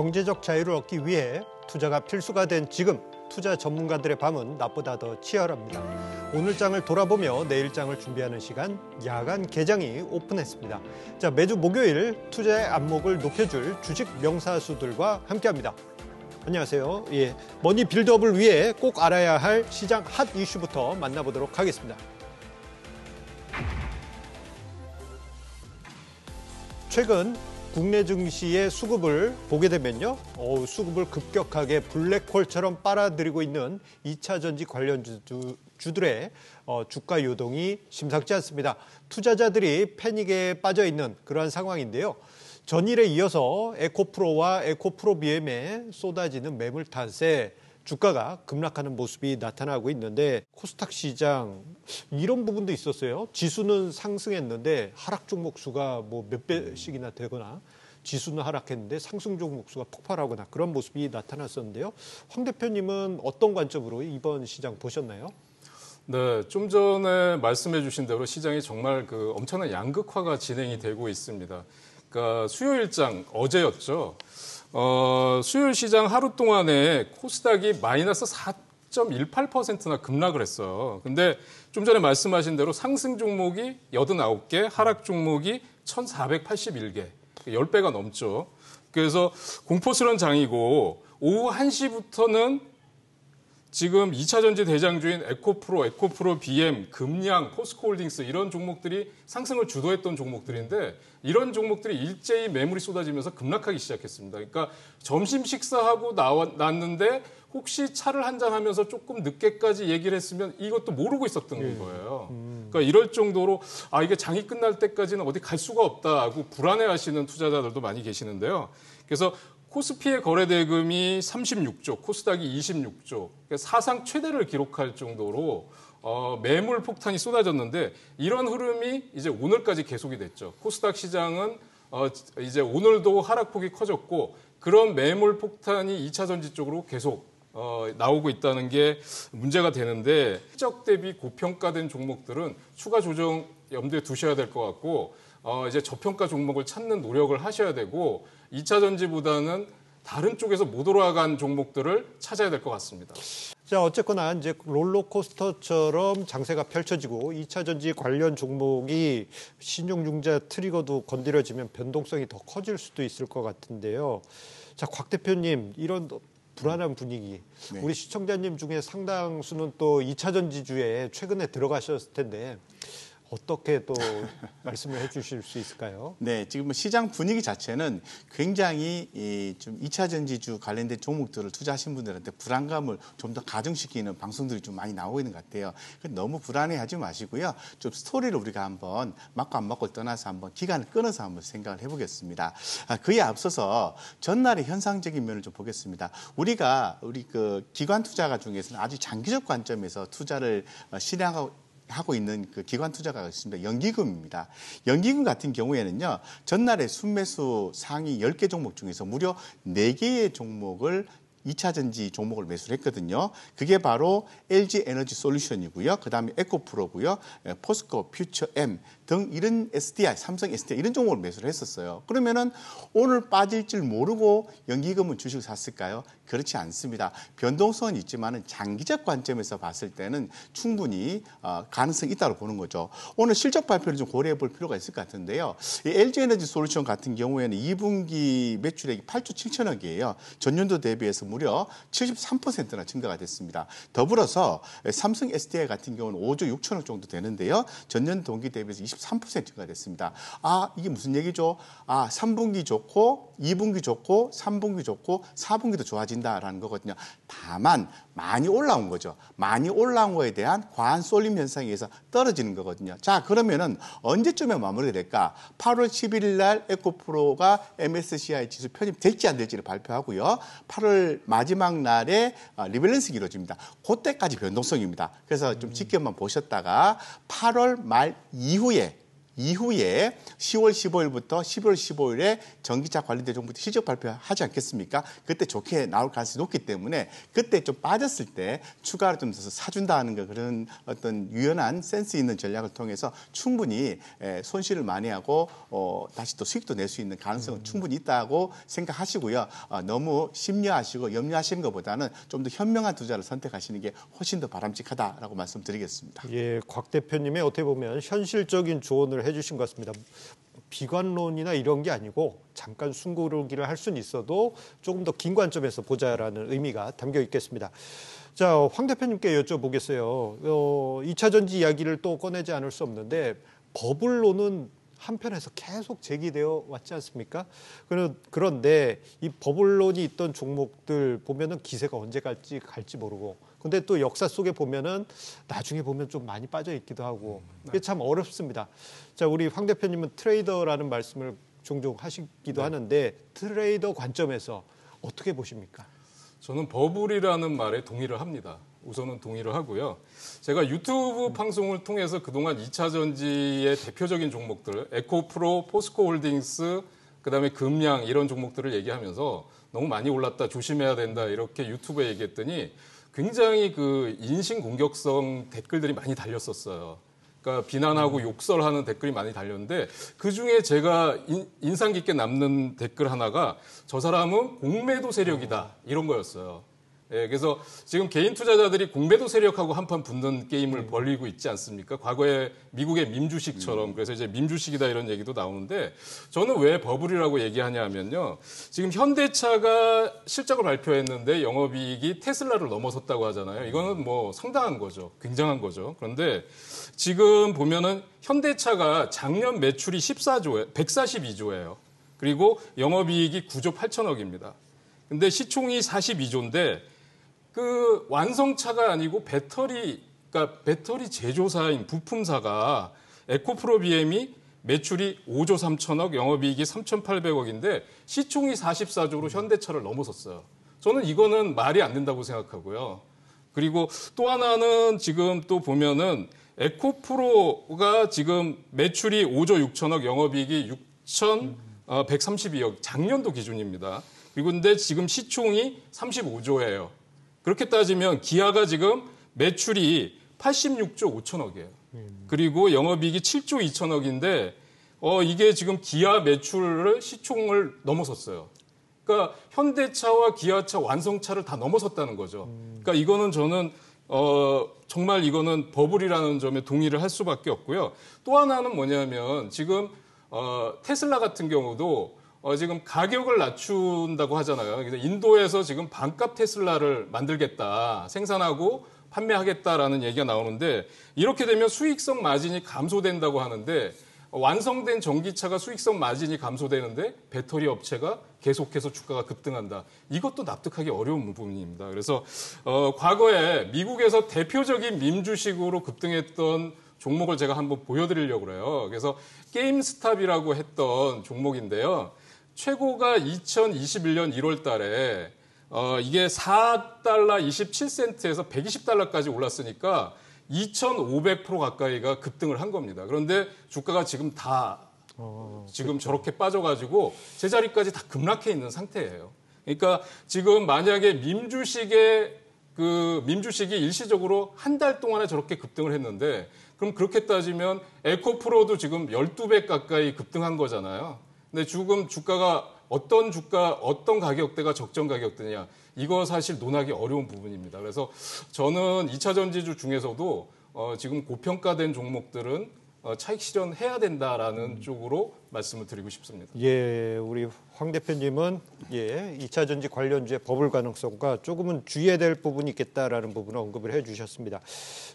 경제적 자유를 얻기 위해 투자가 필수가 된 지금 투자 전문가들의 밤은 나보다더 치열합니다. 오늘 장을 돌아보며 내일 장을 준비하는 시간 야간 개장이 오픈했습니다. 자 매주 목요일 투자의 안목을 높여줄 주식 명사수들과 함께합니다. 안녕하세요. 예, 머니 빌드업을 위해 꼭 알아야 할 시장 핫 이슈부터 만나보도록 하겠습니다. 최근 국내 증시의 수급을 보게 되면요. 어, 수급을 급격하게 블랙홀처럼 빨아들이고 있는 2차 전지 관련 주, 주들의 어, 주가 요동이 심상치 않습니다. 투자자들이 패닉에 빠져 있는 그러한 상황인데요. 전일에 이어서 에코프로와 에코프로비엠에 쏟아지는 매물 탄세 주가가 급락하는 모습이 나타나고 있는데 코스닥 시장 이런 부분도 있었어요. 지수는 상승했는데 하락 종목 수가 뭐 몇 배씩이나 되거나 지수는 하락했는데 상승 종목 수가 폭발하거나 그런 모습이 나타났었는데요. 황 대표님은 어떤 관점으로 이번 시장 보셨나요? 네, 좀 전에 말씀해 주신 대로 시장이 정말 그 엄청난 양극화가 진행이 되고 있습니다. 그러니까 수요일장 어제였죠. 어, 수요일 시장 하루 동안에 코스닥이 마이너스 4.18%나 급락을 했어요. 근데 좀 전에 말씀하신 대로 상승 종목이 89개, 하락 종목이 1,481개, 10배가 넘죠. 그래서 공포스러운 장이고 오후 1시부터는 지금 2차 전지 대장주인 에코프로, 에코프로 BM, 금량, 포스코홀딩스 이런 종목들이 상승을 주도했던 종목들인데 이런 종목들이 일제히 매물이 쏟아지면서 급락하기 시작했습니다. 그러니까 점심 식사하고 나왔는데 혹시 차를 한잔 하면서 조금 늦게까지 얘기를 했으면 이것도 모르고 있었던 예. 거예요. 음. 그러니까 이럴 정도로 아 이게 장이 끝날 때까지는 어디 갈 수가 없다고 불안해하시는 투자자들도 많이 계시는데요. 그래서 코스피의 거래 대금이 36조, 코스닥이 26조, 그러니까 사상 최대를 기록할 정도로 어, 매물 폭탄이 쏟아졌는데 이런 흐름이 이제 오늘까지 계속이 됐죠. 코스닥 시장은 어, 이제 오늘도 하락폭이 커졌고 그런 매물 폭탄이 2차 전지 쪽으로 계속 어, 나오고 있다는 게 문제가 되는데 실적 대비 고평가된 종목들은 추가 조정 염두에 두셔야 될 것 같고 어, 이제 저평가 종목을 찾는 노력을 하셔야 되고 2차 전지보다는 다른 쪽에서 못 올라간 종목들을 찾아야 될 것 같습니다. 자, 어쨌거나 이제 롤러코스터처럼 장세가 펼쳐지고 2차 전지 관련 종목이 신용융자 트리거도 건드려지면 변동성이 더 커질 수도 있을 것 같은데요. 자, 곽 대표님, 이런 불안한 분위기. 네. 우리 시청자님 중에 상당수는 또 2차 전지주에 최근에 들어가셨을 텐데 어떻게 또 말씀을 해주실 수 있을까요? 네, 지금 뭐 시장 분위기 자체는 굉장히 이 좀 2차 전지주 관련된 종목들을 투자하신 분들한테 불안감을 좀 더 가중시키는 방송들이 좀 많이 나오고 있는 것 같아요. 너무 불안해하지 마시고요. 좀 스토리를 우리가 한번 맞고 안맞고 떠나서 한번 기간을 끊어서 한번 생각을 해보겠습니다. 아, 그에 앞서서 전날의 현상적인 면을 좀 보겠습니다. 우리가 우리 그 기관 투자가 중에서는 아주 장기적 관점에서 투자를 어, 실행하고 하고 있는 그 기관 투자가 있습니다. 연기금입니다. 연기금 같은 경우에는요. 전날에 순매수 상위 10개 종목 중에서 무려 4개의 종목을 2차 전지 종목을 매수를 했거든요. 그게 바로 LG 에너지 솔루션이고요. 그다음에 에코프로고요. 예, 포스코 퓨처 M 등 이런 SDI, 삼성 SDI 이런 종목을 매수를 했었어요. 그러면은 오늘 빠질 줄 모르고 연기금은 주식 을 샀을까요? 그렇지 않습니다. 변동성은 있지만은 장기적 관점에서 봤을 때는 충분히 어, 가능성이 있다고 보는 거죠. 오늘 실적 발표를 좀 고려해 볼 필요가 있을 것 같은데요. LG 에너지 솔루션 같은 경우에는 2분기 매출액이 8조 7천억이에요. 전년도 대비해서 무려 73%나 증가가 됐습니다. 더불어서 삼성 SDI 같은 경우는 5조 6천억 정도 되는데요. 전년 동기 대비해서 23% 증가됐습니다. 아, 이게 무슨 얘기죠? 아, 3분기 좋고 2분기 좋고 3분기 좋고 4분기도 좋아진다라는 거거든요. 다만 많이 올라온 거죠. 많이 올라온 거에 대한 과한 쏠림 현상에 의해서 떨어지는 거거든요. 자, 그러면은 언제쯤에 마무리가 될까? 8월 11일 날 에코프로가 MSCI 지수 편입될지 안 될지를 발표하고요. 8월 마지막 날에 어, 리밸런스 이루어집니다. 그때까지 변동성입니다. 그래서 좀 지켜만 보셨다가 8월 말 이후에 이후에 10월 15일부터 11월 15일에 전기차 관리대 정부 실적 발표하지 않겠습니까? 그때 좋게 나올 가능성이 높기 때문에 그때 좀 빠졌을 때 추가로 좀 사준다 는거 그런 어떤 유연한 센스 있는 전략을 통해서 충분히 손실을 많이 하고 어, 다시 또 수익도 낼 수 있는 가능성은 음. 충분히 있다고 생각하시고요. 어, 너무 심려하시고 염려하시는 것보다는 좀 더 현명한 투자를 선택하시는 게 훨씬 더 바람직하다라고 말씀드리겠습니다. 예, 곽 대표님의 어떻게 보면 현실적인 조언을 해 해주신 것 같습니다. 비관론이나 이런 게 아니고 잠깐 숨고르기를 할 수는 있어도 조금 더 긴 관점에서 보자라는 의미가 담겨 있겠습니다. 자, 황 대표님께 여쭤보겠어요. 어, 2차 전지 이야기를 또 꺼내지 않을 수 없는데 버블론은 한편에서 계속 제기되어 왔지 않습니까? 그런데 이 버블론이 있던 종목들 보면은 기세가 언제 갈지 갈지 모르고 근데 또 역사 속에 보면은 나중에 보면 좀 많이 빠져 있기도 하고 이게 음, 참 어렵습니다. 자, 우리 황 대표님은 트레이더라는 말씀을 종종 하시기도 네. 하는데 트레이더 관점에서 어떻게 보십니까? 저는 버블이라는 말에 동의를 합니다. 우선은 동의를 하고요. 제가 유튜브 방송을 통해서 그동안 2차 전지의 대표적인 종목들, 에코프로, 포스코 홀딩스, 그다음에 금양 이런 종목들을 얘기하면서 너무 많이 올랐다, 조심해야 된다 이렇게 유튜브에 얘기했더니 굉장히 그 인신 공격성 댓글들이 많이 달렸었어요. 그러니까 비난하고 음. 욕설하는 댓글이 많이 달렸는데 그 중에 제가 인, 상 깊게 남는 댓글 하나가 저 사람은 공매도 세력이다 어. 이런 거였어요. 예, 그래서 지금 개인 투자자들이 공매도 세력하고 한판 붙는 게임을 벌리고 있지 않습니까? 과거에 미국의 민주식처럼 음. 그래서 이제 민주식이다 이런 얘기도 나오는데 저는 왜 버블이라고 얘기하냐면요. 지금 현대차가 실적을 발표했는데 영업이익이 테슬라를 넘어섰다고 하잖아요. 이거는 뭐 상당한 거죠. 굉장한 거죠. 그런데 지금 보면은 현대차가 작년 매출이 14조에 142조예요. 그리고 영업이익이 9조 8천억입니다. 근데 시총이 42조인데 그 완성차가 아니고 배터리 그러니까 배터리 제조사인 부품사가 에코프로비엠이 매출이 5조 3천억, 영업이익이 3,800억인데 시총이 44조로 현대차를 넘어섰어요. 저는 이거는 말이 안 된다고 생각하고요. 그리고 또 하나는 지금 또 보면은 에코프로가 지금 매출이 5조 6천억, 영업이익이 6,132억, 어, 작년도 기준입니다. 그리고 근데 지금 시총이 35조예요. 그렇게 따지면 기아가 지금 매출이 86조 5천억이에요. 그리고 영업이익이 7조 2천억인데 어 이게 지금 기아 매출을 시총을 넘어섰어요. 그러니까 현대차와 기아차, 완성차를 다 넘어섰다는 거죠. 그러니까 이거는 저는 어 정말 이거는 버블이라는 점에 동의를 할 수밖에 없고요. 또 하나는 뭐냐면 지금 어 테슬라 같은 경우도 어, 지금 가격을 낮춘다고 하잖아요. 그래서 인도에서 지금 반값 테슬라를 만들겠다, 생산하고 판매하겠다라는 얘기가 나오는데 이렇게 되면 수익성 마진이 감소된다고 하는데 완성된 전기차가 수익성 마진이 감소되는데 배터리 업체가 계속해서 주가가 급등한다. 이것도 납득하기 어려운 부분입니다. 그래서 어, 과거에 미국에서 대표적인 민주식으로 급등했던 종목을 제가 한번 보여드리려고 그래요. 그래서 게임스탑이라고 했던 종목인데요. 최고가 2021년 1월 달에 어, 이게 4달러 27센트에서 120달러까지 올랐으니까 2,500% 가까이가 급등을 한 겁니다. 그런데 주가가 지금 다 어, 지금 그렇 저렇게 빠져가지고 제자리까지 다 급락해 있는 상태예요. 그러니까 지금 만약에 민주식의 그 민주식이 일시적으로 한 달 동안에 저렇게 급등을 했는데 그럼 그렇게 따지면 에코프로도 지금 12배 가까이 급등한 거잖아요. 근데 지금 주가가 어떤 주가, 어떤 가격대가 적정 가격대냐. 이거 사실 논하기 어려운 부분입니다. 그래서 저는 2차 전지주 중에서도 어, 지금 고평가된 종목들은 어, 차익 실현해야 된다라는 음. 쪽으로 말씀을 드리고 싶습니다. 예, 우리 황 대표님은 예, 2차 전지 관련주의 버블 가능성과 조금은 주의해야 될 부분이 있겠다라는 부분을 언급을 해 주셨습니다.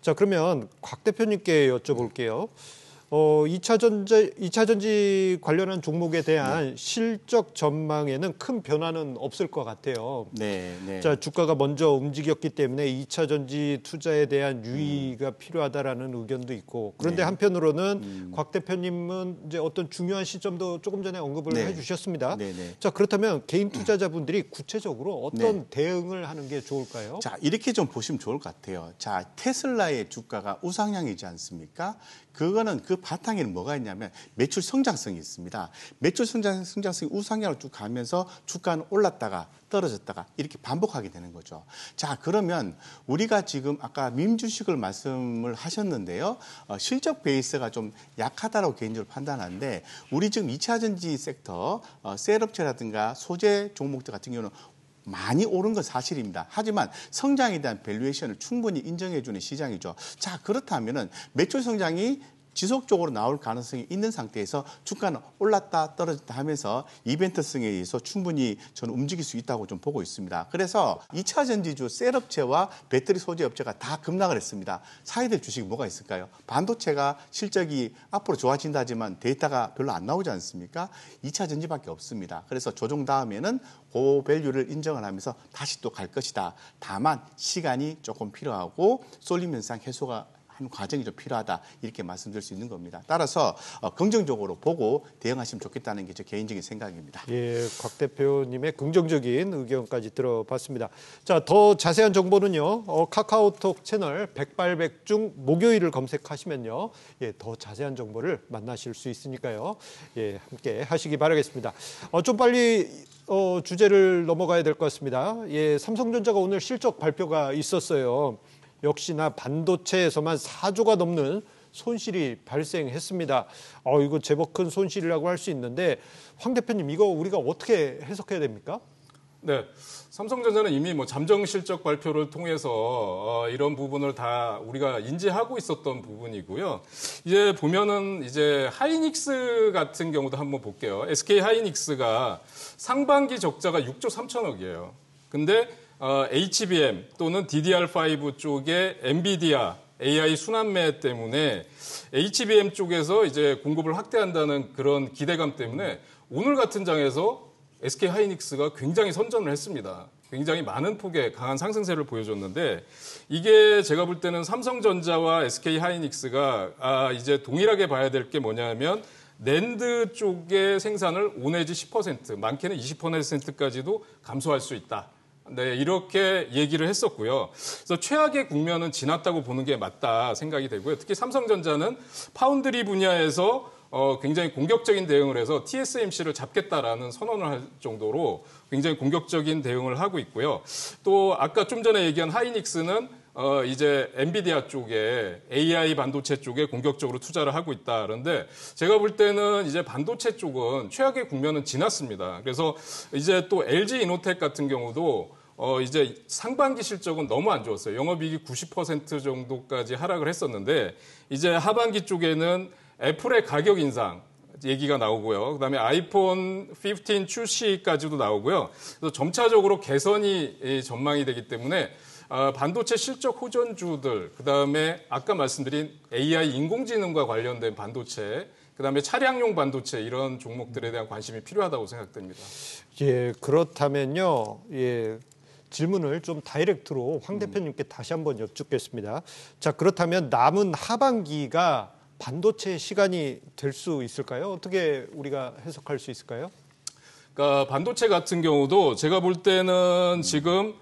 자, 그러면 곽 대표님께 여쭤볼게요. 음. 어, 2차 전지, 2차 전지 관련한 종목에 대한 네. 실적 전망에는 큰 변화는 없을 것 같아요. 네, 네. 자, 주가가 먼저 움직였기 때문에 2차 전지 투자에 대한 유의가 음. 필요하다라는 의견도 있고 네. 그런데 한편으로는 음. 곽 대표님은 이제 어떤 중요한 시점도 조금 전에 언급을 네. 해 주셨습니다. 네, 자, 그렇다면 개인 투자자분들이 구체적으로 어떤 대응을 하는 게 좋을까요? 자, 이렇게 좀 보시면 좋을 것 같아요. 자, 테슬라의 주가가 우상향이지 않습니까? 그거는 그그 바탕에는 뭐가 있냐면 매출 성장성이 있습니다. 매출 성장, 성장성이 우상향으로 쭉 가면서 주가는 올랐다가 떨어졌다가 이렇게 반복하게 되는 거죠. 자, 그러면 우리가 지금 아까 민주식을 말씀을 하셨는데요. 어, 실적 베이스가 좀 약하다고 개인적으로 판단하는데 우리 지금 2차전지 섹터, 어, 셀업체라든가 소재 종목들 같은 경우는 많이 오른 건 사실입니다. 하지만 성장에 대한 밸류에이션을 충분히 인정해주는 시장이죠. 자, 그렇다면은 매출 성장이 지속적으로 나올 가능성이 있는 상태에서 주가는 올랐다 떨어졌다 하면서 이벤트성에 의해서 충분히 저는 움직일 수 있다고 좀 보고 있습니다. 그래서 2차 전지주 셀업체와 배터리 소재 업체가 다 급락을 했습니다. 사야 될 주식이 뭐가 있을까요? 반도체가 실적이 앞으로 좋아진다지만 데이터가 별로 안 나오지 않습니까? 2차 전지밖에 없습니다. 그래서 조정 다음에는 고밸류를 그 인정을 하면서 다시 또 갈 것이다. 다만 시간이 조금 필요하고 쏠림 현상 해소가 한 과정이 좀 필요하다 이렇게 말씀드릴 수 있는 겁니다. 따라서 어, 긍정적으로 보고 대응하시면 좋겠다는 게 제 개인적인 생각입니다. 예, 곽 대표님의 긍정적인 의견까지 들어봤습니다. 자, 더 자세한 정보는요. 어, 카카오톡 채널 백발백중 목요일을 검색하시면요. 예, 더 자세한 정보를 만나실 수 있으니까요. 예, 함께 하시기 바라겠습니다. 어, 좀 빨리 어, 주제를 넘어가야 될 것 같습니다. 예, 삼성전자가 오늘 실적 발표가 있었어요. 역시나 반도체에서만 4조가 넘는 손실이 발생했습니다. 어, 이거 제법 큰 손실이라고 할 수 있는데 황 대표님 이거 우리가 어떻게 해석해야 됩니까? 네. 삼성전자는 이미 뭐 잠정 실적 발표를 통해서 어, 이런 부분을 다 우리가 인지하고 있었던 부분이고요. 이제 보면은 이제 하이닉스 같은 경우도 한번 볼게요. SK 하이닉스가 상반기 적자가 6조 3천억이에요. 근데 어, HBM 또는 DDR5 쪽의 엔비디아 AI 순환매 때문에 HBM 쪽에서 이제 공급을 확대한다는 그런 기대감 때문에 오늘 같은 장에서 SK 하이닉스가 굉장히 선전을 했습니다. 굉장히 많은 폭의 강한 상승세를 보여줬는데 이게 제가 볼 때는 삼성전자와 SK 하이닉스가 아 이제 동일하게 봐야 될 게 뭐냐면 낸드 쪽의 생산을 5 내지 10% 많게는 20%까지도 감소할 수 있다. 네, 이렇게 얘기를 했었고요. 그래서 최악의 국면은 지났다고 보는 게 맞다 생각이 되고요. 특히 삼성전자는 파운드리 분야에서 어, 굉장히 공격적인 대응을 해서 TSMC를 잡겠다라는 선언을 할 정도로 굉장히 공격적인 대응을 하고 있고요. 또 아까 좀 전에 얘기한 하이닉스는 어, 이제 엔비디아 쪽에 AI 반도체 쪽에 공격적으로 투자를 하고 있다. 그런데 제가 볼 때는 이제 반도체 쪽은 최악의 국면은 지났습니다. 그래서 이제 또 LG 이노텍 같은 경우도 어, 이제 상반기 실적은 너무 안 좋았어요. 영업이익이 90% 정도까지 하락을 했었는데 이제 하반기 쪽에는 애플의 가격 인상, 얘기가 나오고요. 그다음에 아이폰 15 출시까지도 나오고요. 그래서 점차적으로 개선이 예, 전망이 되기 때문에 어, 반도체 실적 호전주들, 그 다음에 아까 말씀드린 AI 인공지능과 관련된 반도체, 그 다음에 차량용 반도체 이런 종목들에 대한 관심이 필요하다고 생각됩니다. 예, 그렇다면요. 예, 질문을 좀 다이렉트로 황 음. 대표님께 다시 한번 여쭙겠습니다. 자, 그렇다면 남은 하반기가 반도체 시간이 될 수 있을까요? 어떻게 우리가 해석할 수 있을까요? 그러니까 반도체 같은 경우도 제가 볼 때는 지금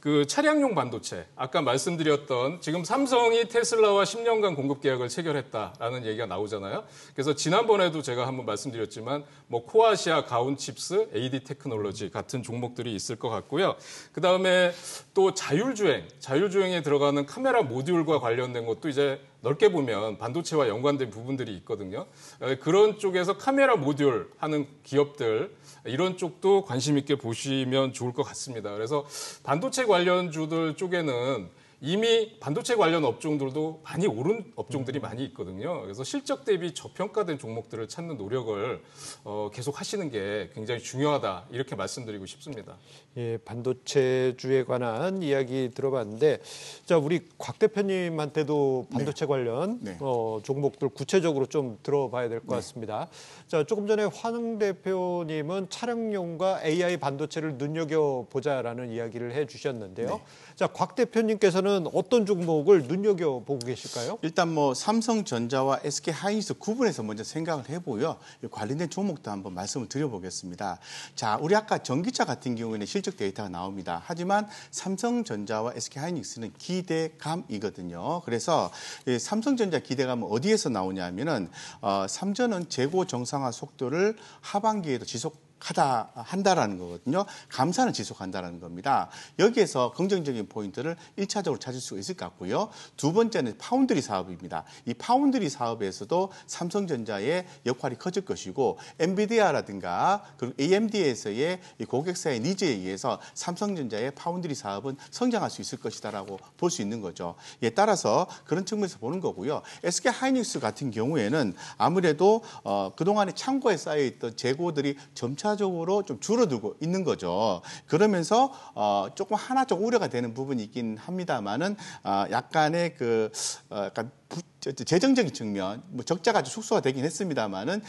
그 차량용 반도체 아까 말씀드렸던 지금 삼성이 테슬라와 10년간 공급 계약을 체결했다라는 얘기가 나오잖아요. 그래서 지난번에도 제가 한번 말씀드렸지만 뭐 코아시아 가온칩스, AD 테크놀로지 같은 종목들이 있을 것 같고요. 그다음에 또 자율주행, 자율주행에 들어가는 카메라 모듈과 관련된 것도 이제 넓게 보면 반도체와 연관된 부분들이 있거든요. 어, 그런 쪽에서 카메라 모듈 하는 기업들 이런 쪽도 관심 있게 보시면 좋을 것 같습니다. 그래서 반도체 관련주들 쪽에는 이미 반도체 관련 업종들도 많이 오른 업종들이 많이 있거든요. 그래서 실적 대비 저평가된 종목들을 찾는 노력을 어, 계속 하시는 게 굉장히 중요하다 이렇게 말씀드리고 싶습니다. 예, 반도체 주에 관한 이야기 들어봤는데 자 우리 곽 대표님한테도 반도체 네. 관련 네. 어, 종목들 구체적으로 좀 들어봐야 될것 네. 같습니다. 자 조금 전에 환웅 대표님은 차량용과 AI 반도체를 눈여겨 보자라는 이야기를 해주셨는데요. 네. 자곽 대표님께서는 대표는 어떤 종목을 눈여겨 보고 계실까요? 일단 뭐 삼성전자와 SK 하이닉스 구분해서 먼저 생각을 해보고요. 관련된 종목도 한번 말씀을 드려보겠습니다. 자, 우리 아까 전기차 같은 경우에는 실적 데이터가 나옵니다. 하지만 삼성전자와 SK 하이닉스는 기대감이거든요. 그래서 삼성전자 기대감은 어디에서 나오냐면은 어, 삼전은 재고 정상화 속도를 하반기에도 지속 하다 한다라는 거거든요. 감사는 지속한다라는 겁니다. 여기에서 긍정적인 포인트를 1차적으로 찾을 수 있을 것 같고요. 두 번째는 파운드리 사업입니다. 이 파운드리 사업에서도 삼성전자의 역할이 커질 것이고 엔비디아라든가 그리고 AMD에서의 고객사의 니즈에 의해서 삼성전자의 파운드리 사업은 성장할 수 있을 것이다라고 볼 수 있는 거죠. 예, 따라서 그런 측면에서 보는 거고요. SK 하이닉스 같은 경우에는 아무래도 어, 그동안에 창고에 쌓여 있던 재고들이 점차 점차적으로 좀 줄어들고 있는 거죠. 그러면서 어, 조금 하나 쪽 우려가 되는 부분이 있긴 합니다만은 어, 약간의 그 어, 약간 부, 재정적인 측면, 뭐 적자가 아주 축소가 되긴 했습니다만은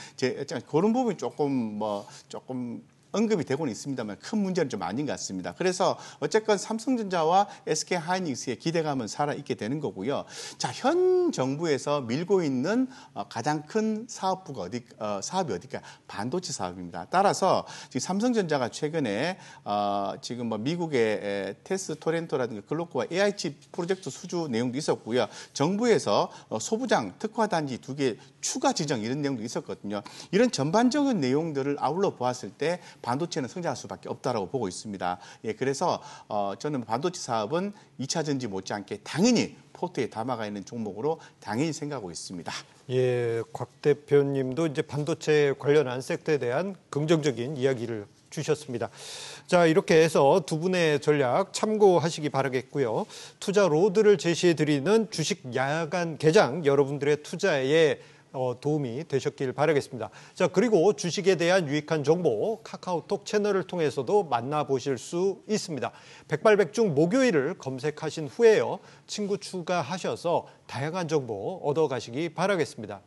그런 부분이 조금 뭐 조금 언급이 되고는 있습니다만 큰 문제는 좀 아닌 것 같습니다. 그래서 어쨌건 삼성전자와 SK 하이닉스의 기대감은 살아 있게 되는 거고요. 자, 현 정부에서 밀고 있는 어, 가장 큰 사업부가 어디 어, 사업이 어디까? 일 반도체 사업입니다. 따라서 지금 삼성전자가 최근에 어, 지금 뭐 미국의 테스 토렌토라든가 글로코와 AI 칩 프로젝트 수주 내용도 있었고요. 정부에서 어, 소부장 특화 단지 두 개 추가 지정 이런 내용도 있었거든요. 이런 전반적인 내용들을 아울러 보았을 때 반도체는 성장할 수밖에 없다라고 보고 있습니다. 예, 그래서 어, 저는 반도체 사업은 2차 전지 못지않게 당연히 포트에 담아가 있는 종목으로 당연히 생각하고 있습니다. 예, 곽 대표님도 이제 반도체 관련한 섹터에 대한 긍정적인 이야기를 주셨습니다. 자, 이렇게 해서 두 분의 전략 참고하시기 바라겠고요. 투자 로드를 제시해 드리는 주식 야간 개장 여러분들의 투자에 어, 도움이 되셨길 바라겠습니다. 자, 그리고 주식에 대한 유익한 정보 카카오톡 채널을 통해서도 만나보실 수 있습니다. 백발백중 목요일을 검색하신 후에요. 친구 추가하셔서 다양한 정보 얻어가시기 바라겠습니다.